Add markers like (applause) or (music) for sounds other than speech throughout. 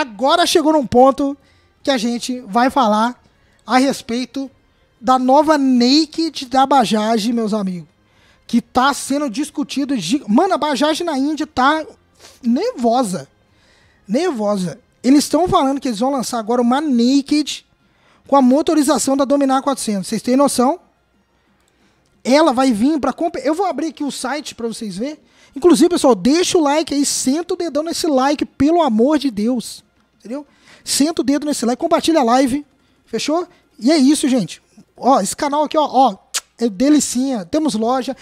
agora chegou num ponto que a gente vai falar a respeito da nova naked da Bajaj, meus amigos. Que tá sendo discutido. De... Mano, a Bajaj na Índia tá nervosa. Nervosa. Eles estão falando que eles vão lançar agora uma naked com a motorização da Dominar 400. Vocês têm noção? Ela vai vir para comprar. Eu vou abrir aqui o site para vocês verem. Inclusive, pessoal, deixa o like aí, senta o dedão nesse like, pelo amor de Deus. Entendeu? Senta o dedo nesse like, compartilha a live. Fechou? E é isso, gente. Ó, esse canal aqui, ó, ó, é delicinha. Temos loja.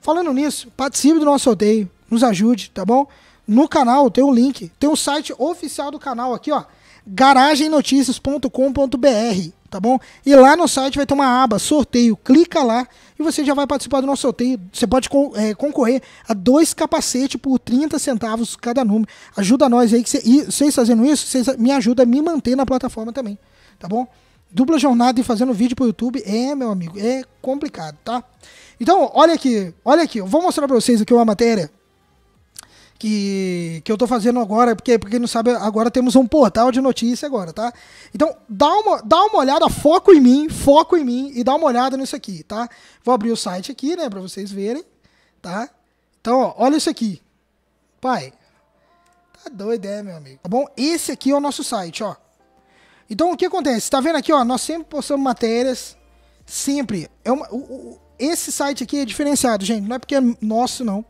Falando nisso, participe do nosso sorteio. Nos ajude, tá bom? No canal tem um link. Tem um site oficial do canal aqui, ó. garagemnoticias.com.br tá bom? E lá no site vai ter uma aba, sorteio, clica lá e você já vai participar do nosso sorteio. Você pode é, concorrer a dois capacetes por 30 centavos cada número. Ajuda nós aí, que cê, e vocês fazendo isso, vocês me ajuda a me manter na plataforma também, tá bom? Dupla jornada e fazendo vídeo pro YouTube é, meu amigo, é complicado, tá? Então, olha aqui, olha aqui, eu vou mostrar pra vocês aqui uma matéria que, que eu tô fazendo agora, porque porque não sabe, agora temos um portal de notícia agora, tá? Então, dá uma, dá uma olhada, foco em mim, foco em mim e dá uma olhada nisso aqui, tá? Vou abrir o site aqui, né, para vocês verem, tá? Então, ó, olha isso aqui. Pai, tá doido, é, meu amigo. Tá bom? Esse aqui é o nosso site, ó. Então, o que acontece? Tá vendo aqui, ó, nós sempre postamos matérias, sempre. É uma, o, o, esse site aqui é diferenciado, gente, não é porque é nosso, não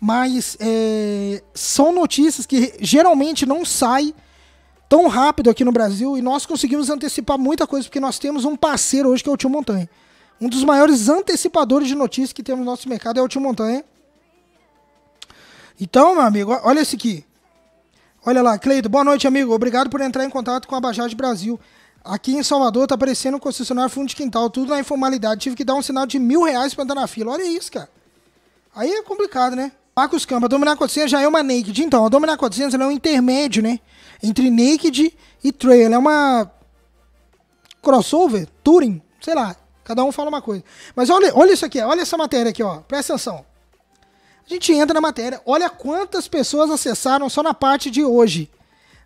mas é, são notícias que geralmente não saem tão rápido aqui no Brasil e nós conseguimos antecipar muita coisa, porque nós temos um parceiro hoje que é o Tio Montanha. Um dos maiores antecipadores de notícias que temos no nosso mercado é o Tio Montanha. Então, meu amigo, olha esse aqui. Olha lá, Cleito, boa noite, amigo. Obrigado por entrar em contato com a Bajaj Brasil. Aqui em Salvador tá aparecendo um concessionário fundo de quintal, tudo na informalidade. Tive que dar um sinal de mil reais pra andar na fila. Olha isso, cara. Aí é complicado, né? Marcos Campos, a dominar 400 já é uma naked. Então, a dominar 400 é um intermédio, né? Entre naked e trail. é uma crossover, touring, sei lá. Cada um fala uma coisa. Mas olha, olha isso aqui, olha essa matéria aqui, ó. Presta atenção. A gente entra na matéria, olha quantas pessoas acessaram só na parte de hoje.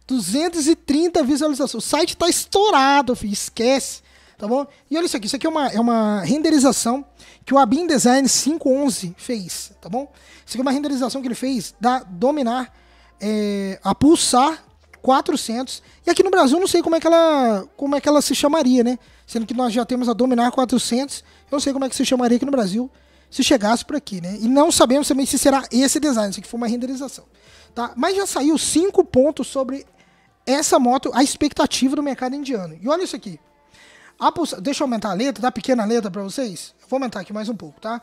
230 visualizações. O site tá estourado, filho. Esquece tá bom? E olha isso aqui, isso aqui é uma, é uma renderização que o Abin Design 511 fez, tá bom? Isso aqui é uma renderização que ele fez da Dominar, é, a Pulsar 400, e aqui no Brasil eu não sei como é que ela, como é que ela se chamaria, né? Sendo que nós já temos a Dominar 400, eu não sei como é que se chamaria aqui no Brasil, se chegasse por aqui, né? E não sabemos também se será esse design, isso aqui foi uma renderização, tá? Mas já saiu cinco pontos sobre essa moto, a expectativa do mercado indiano. E olha isso aqui. A pulsar, deixa eu aumentar a letra, da tá? pequena letra para vocês? vou aumentar aqui mais um pouco, tá?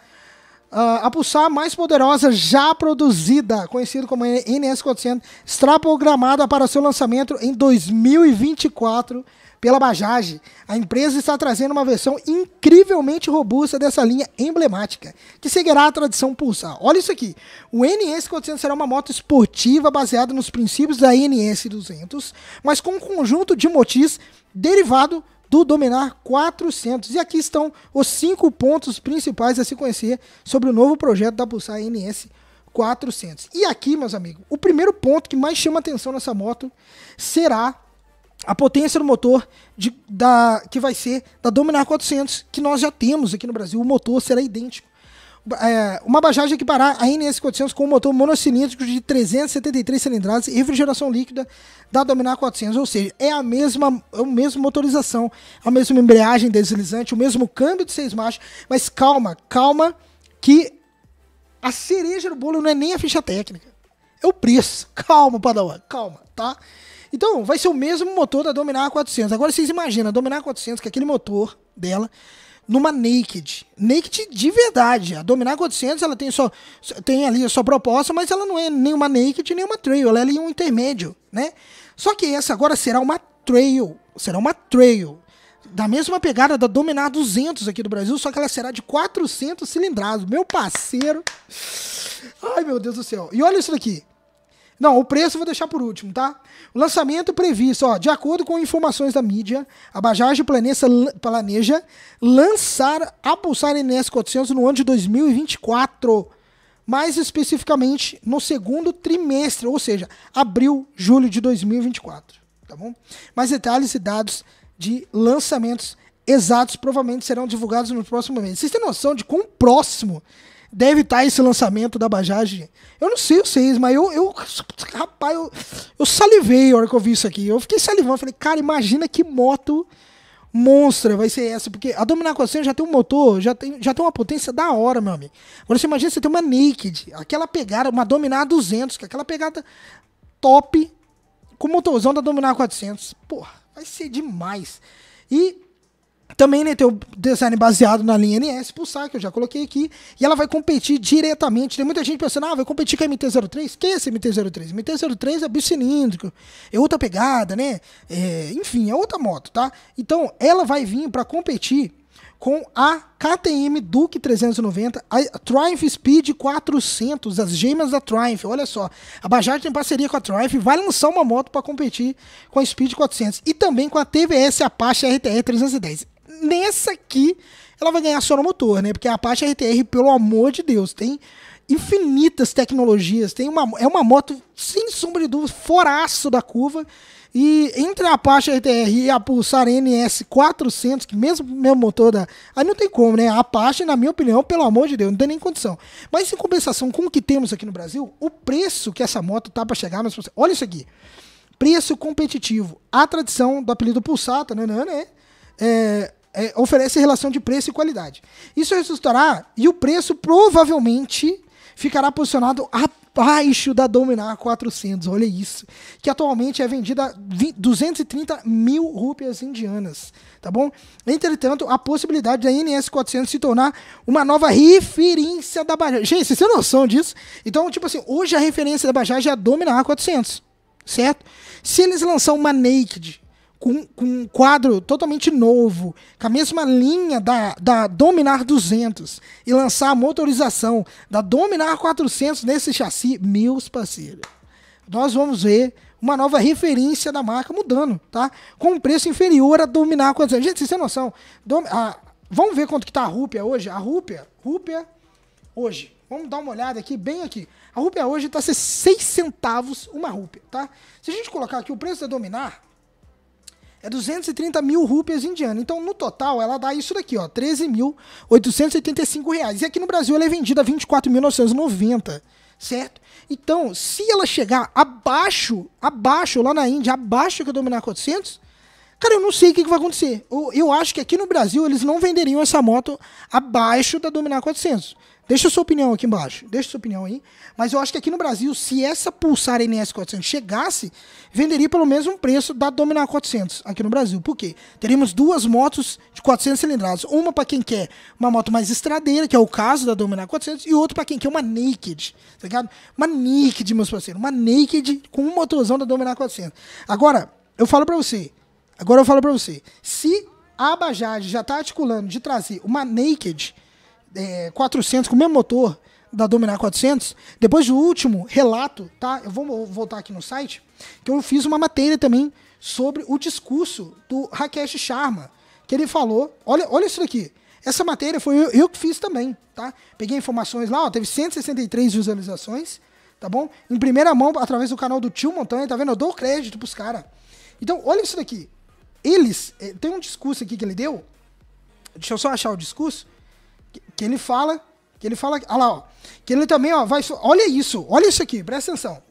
Uh, a pulsar mais poderosa já produzida, conhecida como NS400, está programada para seu lançamento em 2024 pela Bajaj. A empresa está trazendo uma versão incrivelmente robusta dessa linha emblemática, que seguirá a tradição pulsar. Olha isso aqui. O NS400 será uma moto esportiva baseada nos princípios da NS200, mas com um conjunto de motis derivado do Dominar 400. E aqui estão os cinco pontos principais a se conhecer sobre o novo projeto da Pulsar NS 400. E aqui, meus amigos, o primeiro ponto que mais chama atenção nessa moto será a potência do motor de, da, que vai ser da Dominar 400, que nós já temos aqui no Brasil. O motor será idêntico é, uma Bajaj equipará a NS400 com um motor monocilíndrico de 373 cilindradas e refrigeração líquida da Dominar 400, ou seja, é a mesma, é a mesma motorização, a mesma embreagem deslizante, o mesmo câmbio de seis marchas, mas calma, calma, que a cereja do bolo não é nem a ficha técnica, é o preço. Calma, Padawan, calma, tá? Então, vai ser o mesmo motor da Dominar 400. Agora vocês imaginam, a Dominar 400, que é aquele motor dela, numa naked. Naked de verdade. A Dominar 400, ela tem, só, tem ali a sua proposta, mas ela não é nenhuma naked, nenhuma trail. Ela é ali um intermédio, né? Só que essa agora será uma trail. Será uma trail. Da mesma pegada da Dominar 200 aqui do Brasil, só que ela será de 400 cilindrados. Meu parceiro. Ai, meu Deus do céu. E olha isso daqui. Não, o preço eu vou deixar por último, tá? O lançamento previsto, ó, de acordo com informações da mídia, a Bajaj planeja, planeja lançar a Pulsar NS400 no ano de 2024, mais especificamente no segundo trimestre, ou seja, abril, julho de 2024, tá bom? Mais detalhes e dados de lançamentos exatos provavelmente serão divulgados no próximo mês. Vocês têm noção de quão próximo deve estar tá esse lançamento da Bajaj. Eu não sei vocês, mas eu, eu rapaz, eu, eu salivei a hora que eu vi isso aqui. Eu fiquei salivando, falei, cara, imagina que moto monstra vai ser essa, porque a Dominar 400 já tem um motor, já tem, já tem uma potência da hora, meu amigo. Agora você imagina você tem uma Naked, aquela pegada, uma Dominar 200, que é aquela pegada top com o motorzão da Dominar 400. Porra, vai ser demais. E também né, tem o design baseado na linha NS Pulsar, que eu já coloquei aqui. E ela vai competir diretamente. Tem muita gente pensando, ah, vai competir com a MT-03? Que é esse MT-03? MT-03 é bicilíndrico, é outra pegada, né? É, enfim, é outra moto, tá? Então, ela vai vir para competir com a KTM Duke 390, a Triumph Speed 400, as gêmeas da Triumph. Olha só, a Bajaj tem parceria com a Triumph, vai lançar uma moto para competir com a Speed 400 e também com a TVS Apache RTR 310. Nessa aqui, ela vai ganhar motor, né? Porque a Apache RTR, pelo amor de Deus, tem infinitas tecnologias. Tem uma, é uma moto, sem sombra de dúvida, foraço da curva. E entre a Apache RTR e a Pulsar NS400, que mesmo mesmo motor da. Aí não tem como, né? A Apache, na minha opinião, pelo amor de Deus, não tem nem condição. Mas em compensação com o que temos aqui no Brasil, o preço que essa moto tá para chegar. Mas, olha isso aqui. Preço competitivo. A tradição do apelido Pulsata, né? né, né é, é, oferece relação de preço e qualidade. Isso ressuscitará e o preço provavelmente ficará posicionado abaixo da Dominar 400. Olha isso. Que atualmente é vendida 230 mil rúpias indianas. Tá bom? Entretanto, a possibilidade da NS400 se tornar uma nova referência da Bajaj. Gente, vocês têm noção disso? Então, tipo assim, hoje a referência da Bajaj é a Dominar 400. Certo? Se eles lançar uma Naked com, com, um quadro totalmente novo, com a mesma linha da, da Dominar 200 e lançar a motorização da Dominar 400 nesse chassi, meus parceiros, nós vamos ver uma nova referência da marca mudando, tá? Com um preço inferior a Dominar 400. Gente, vocês têm noção? Dom, a, vamos ver quanto que tá a Rúpia hoje? A Rúpia, Rúpia, hoje. Vamos dar uma olhada aqui, bem aqui. A Rúpia hoje tá 6 centavos uma Rúpia, tá? Se a gente colocar aqui o preço da Dominar, é 230 mil rupias indianas. Então, no total, ela dá isso daqui, ó, 13.885 reais. E aqui no Brasil ela é vendida a 24.990, certo? Então, se ela chegar abaixo, abaixo, lá na Índia, abaixo que eu dominar 400, cara, eu não sei o que, que vai acontecer. Eu, eu, acho que aqui no Brasil eles não venderiam essa moto abaixo da Dominar 400. Deixa a sua opinião aqui embaixo. Deixa a sua opinião aí. Mas eu acho que aqui no Brasil, se essa Pulsar NS 400 chegasse, venderia pelo mesmo preço da Dominar 400 aqui no Brasil. Por quê? Teríamos duas motos de 400 cilindradas. Uma para quem quer uma moto mais estradeira, que é o caso da Dominar 400, e outra para quem quer uma Naked. Tá ligado? Uma Naked, meus parceiros. Uma Naked com um motorzão da Dominar 400. Agora, eu falo para você. Agora eu falo para você. Se a Bajaj já tá articulando de trazer uma Naked é, 400 com o mesmo motor da Dominar 400, depois do último relato, tá? Eu vou voltar aqui no site, que eu fiz uma matéria também sobre o discurso do Rakesh Sharma, que ele falou, olha, olha isso daqui. Essa matéria foi eu, eu que fiz também, tá? Peguei informações lá, ó, teve 163 visualizações, tá bom? Em primeira mão, através do canal do Tio Montanha, tá vendo? Eu dou crédito pros caras. Então, olha isso daqui. Eles, eh, tem um discurso aqui que ele deu, deixa eu só achar o discurso, que, que ele fala, que ele fala, olha lá, ó, que ele também, ó, vai, olha isso, olha isso aqui, presta atenção.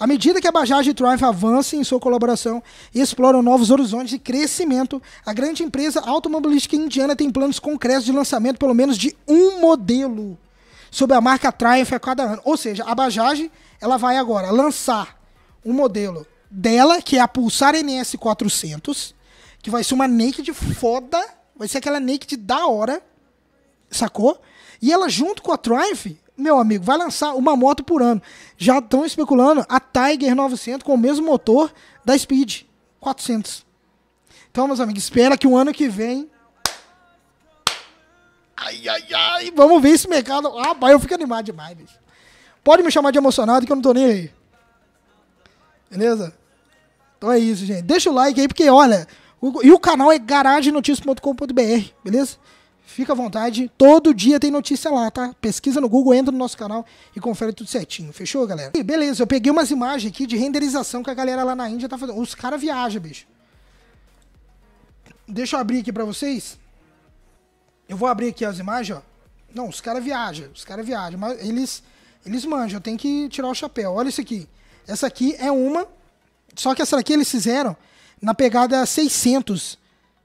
À medida que a Bajaj Triumph avança em sua colaboração e exploram novos horizontes de crescimento, a grande empresa automobilística indiana tem planos concretos de lançamento pelo menos de um modelo sob a marca Triumph a cada ano. Ou seja, a Bajaj ela vai agora lançar um modelo dela, que é a Pulsar NS 400, que vai ser uma naked foda, vai ser aquela naked da hora, Sacou? E ela, junto com a Triumph, meu amigo, vai lançar uma moto por ano. Já estão especulando a Tiger 900 com o mesmo motor da Speed 400. Então, meus amigos, espera que o ano que vem. Ai, ai, ai, vamos ver esse mercado. Ah, pai, eu fico animado demais, bicho. Pode me chamar de emocionado que eu não tô nem aí. Beleza? Então é isso, gente. Deixa o like aí, porque olha. e o canal é garagenotícias.com.br, beleza? Fica à vontade. Todo dia tem notícia lá, tá? Pesquisa no Google, entra no nosso canal e confere tudo certinho. Fechou, galera? E beleza, eu peguei umas imagens aqui de renderização que a galera lá na Índia tá fazendo. Os caras viajam, bicho. Deixa eu abrir aqui pra vocês. Eu vou abrir aqui as imagens, ó. Não, os caras viajam, os caras viajam, mas eles, eles manjam, eu tenho que tirar o chapéu. Olha isso aqui. Essa aqui é uma, só que essa daqui eles fizeram na pegada 600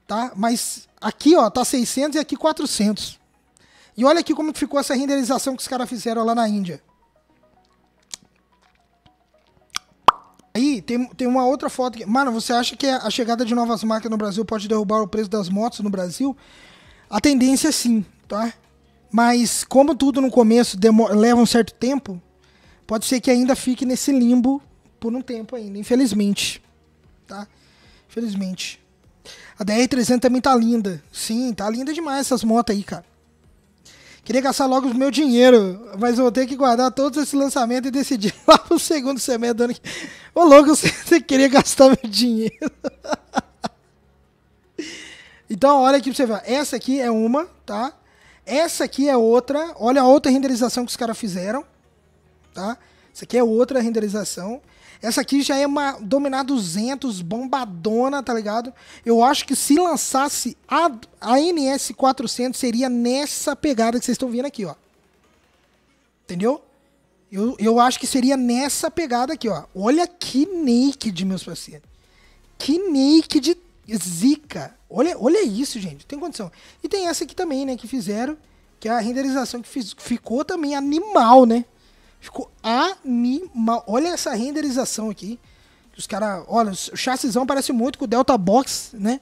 tá? Mas aqui, ó, tá 600 e aqui 400. E olha aqui como ficou essa renderização que os caras fizeram lá na Índia. Aí tem, tem uma outra foto. aqui. mano, você acha que a chegada de novas marcas no Brasil pode derrubar o preço das motos no Brasil? A tendência é sim, tá? Mas como tudo no começo leva um certo tempo, pode ser que ainda fique nesse limbo por um tempo ainda, infelizmente, tá? Infelizmente. A DR300 também tá linda. Sim, tá linda demais essas motos aí, cara. Queria gastar logo o meu dinheiro, mas vou ter que guardar todos esses lançamentos e decidir (laughs) lá pro segundo semestre do ano que... Ô, louco, (laughs) você queria gastar meu dinheiro. (laughs) então, olha aqui pra você ver. Essa aqui é uma, tá? Essa aqui é outra. Olha a outra renderização que os caras fizeram, tá? Essa aqui é outra renderização. Essa aqui já é uma Dominar 200, bombadona, tá ligado? Eu acho que se lançasse a, a NS400 seria nessa pegada que vocês estão vendo aqui, ó. Entendeu? Eu, eu acho que seria nessa pegada aqui, ó. Olha que naked, meus parceiros. Que naked zica. Olha, olha isso, gente. Tem condição. E tem essa aqui também, né? Que fizeram. Que é a renderização que fiz, ficou também animal, né? Ficou animal. Olha essa renderização aqui. Os caras, olha, o chassizão parece muito com o Delta Box, né?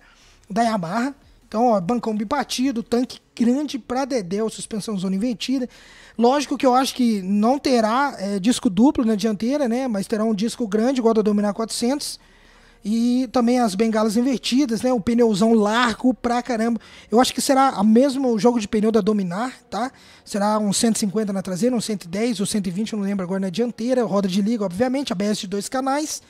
Da Yamaha. Então, ó, bancão bipartido, tanque grande pra Dedéu, suspensão zona invertida. Lógico que eu acho que não terá é, disco duplo na dianteira, né? Mas terá um disco grande, igual da Dominar 400 e também as bengalas invertidas, né? O pneuzão largo pra caramba. Eu acho que será o mesmo jogo de pneu da Dominar, tá? Será um 150 na traseira, um 110 ou um 120, eu não lembro agora, na né? dianteira, roda de liga, obviamente, ABS de dois canais,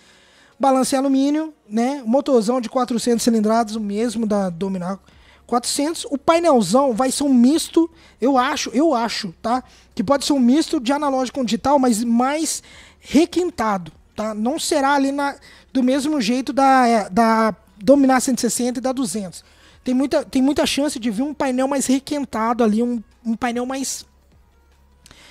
balance em alumínio, né? Motorzão de 400 cilindradas, o mesmo da Dominar 400. O painelzão vai ser um misto, eu acho, eu acho, tá? Que pode ser um misto de analógico com digital, mas mais requintado Tá? Não será ali na, do mesmo jeito da, é, da Dominar 160 e da 200. Tem muita, tem muita chance de vir um painel mais requentado ali, um, um painel mais.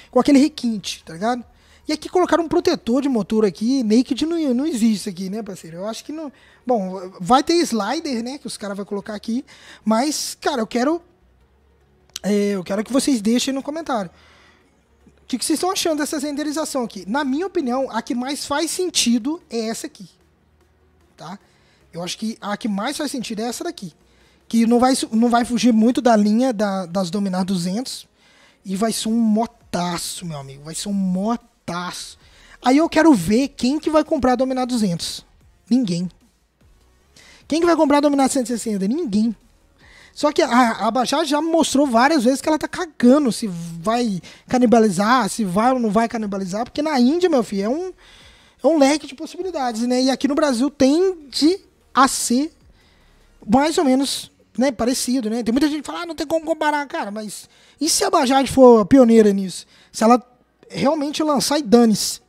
com aquele requinte, tá ligado? E aqui colocaram um protetor de motor aqui, naked não, não existe aqui, né, parceiro? Eu acho que não. Bom, vai ter slider, né, que os caras vão colocar aqui, mas, cara, eu quero. É, eu quero que vocês deixem no comentário que, que vocês estão achando dessa renderização aqui? Na minha opinião, a que mais faz sentido é essa aqui. Tá? Eu acho que a que mais faz sentido é essa daqui. Que não vai, não vai fugir muito da linha da, das Dominar 200. E vai ser um motaço, meu amigo. Vai ser um motaço. Aí eu quero ver quem que vai comprar a Dominar 200. Ninguém. Quem que vai comprar a Dominar 160? Ninguém. Só que a, a Bajaj já mostrou várias vezes que ela tá cagando se vai canibalizar, se vai ou não vai canibalizar, porque na Índia, meu filho, é um, é um leque de possibilidades, né? E aqui no Brasil tende a ser mais ou menos né, parecido, né? Tem muita gente que fala, ah, não tem como comparar, cara, mas e se a Bajaj for pioneira nisso? Se ela realmente lançar e dane-se,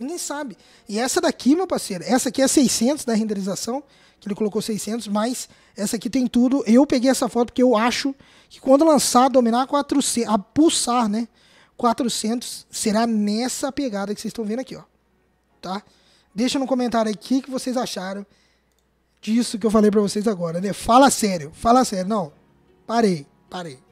Ninguém sabe. E essa daqui, meu parceiro, essa aqui é 600 da renderização, que ele colocou 600, mas essa aqui tem tudo. Eu peguei essa foto porque eu acho que quando lançar Dominar 400, a pulsar, né? 400 será nessa pegada que vocês estão vendo aqui, ó. Tá? Deixa no comentário aqui que vocês acharam disso que eu falei para vocês agora, né? Fala sério, fala sério. Não, parei, parei.